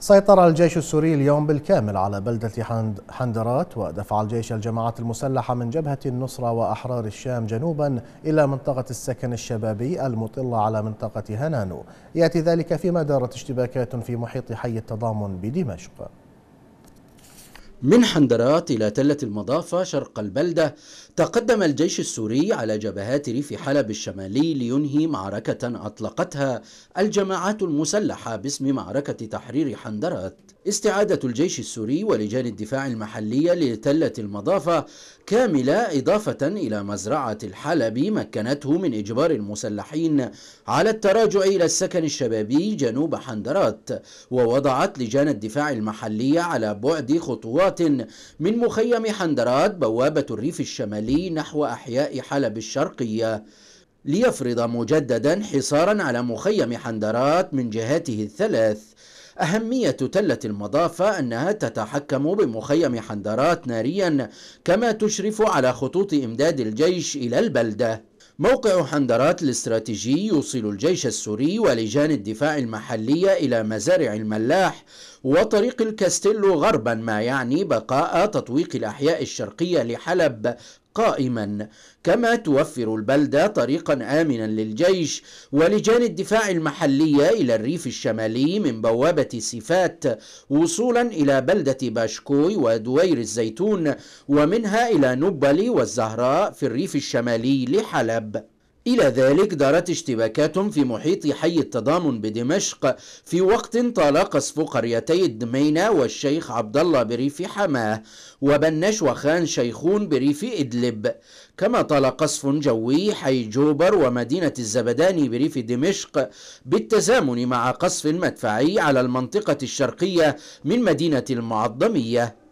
سيطر الجيش السوري اليوم بالكامل على بلدة حندرات ودفع الجيش الجماعات المسلحة من جبهة النصرة وأحرار الشام جنوبا إلى منطقة السكن الشبابي المطلة على منطقة هنانو يأتي ذلك فيما دارت اشتباكات في محيط حي التضامن بدمشق من حندرات إلى تلة المضافة شرق البلدة تقدم الجيش السوري على جبهات ريف حلب الشمالي لينهي معركة أطلقتها الجماعات المسلحة باسم معركة تحرير حندرات استعادة الجيش السوري ولجان الدفاع المحلية لتلة المضافة كاملة إضافة إلى مزرعة الحلب مكنته من إجبار المسلحين على التراجع إلى السكن الشبابي جنوب حندرات ووضعت لجان الدفاع المحلية على بعد خطوات من مخيم حندرات بوابة الريف الشمالي نحو أحياء حلب الشرقية ليفرض مجددا حصارا على مخيم حندرات من جهاته الثلاث أهمية تلة المضافة أنها تتحكم بمخيم حندرات ناريا كما تشرف على خطوط إمداد الجيش إلى البلدة موقع حندرات الاستراتيجي يوصل الجيش السوري ولجان الدفاع المحلية إلى مزارع الملاح وطريق الكاستيلو غربا ما يعني بقاء تطويق الأحياء الشرقية لحلب قائما كما توفر البلدة طريقا آمنا للجيش ولجان الدفاع المحلية إلى الريف الشمالي من بوابة سيفات وصولا إلى بلدة باشكوي ودوير الزيتون ومنها إلى نبلي والزهراء في الريف الشمالي لحلب إلى ذلك دارت اشتباكات في محيط حي التضامن بدمشق في وقت طال قصف قريتي الدمينة والشيخ عبد الله بريف حماه وبنش وخان شيخون بريف إدلب كما طال قصف جوي حي جوبر ومدينة الزبداني بريف دمشق بالتزامن مع قصف مدفعي على المنطقة الشرقية من مدينة المعظمية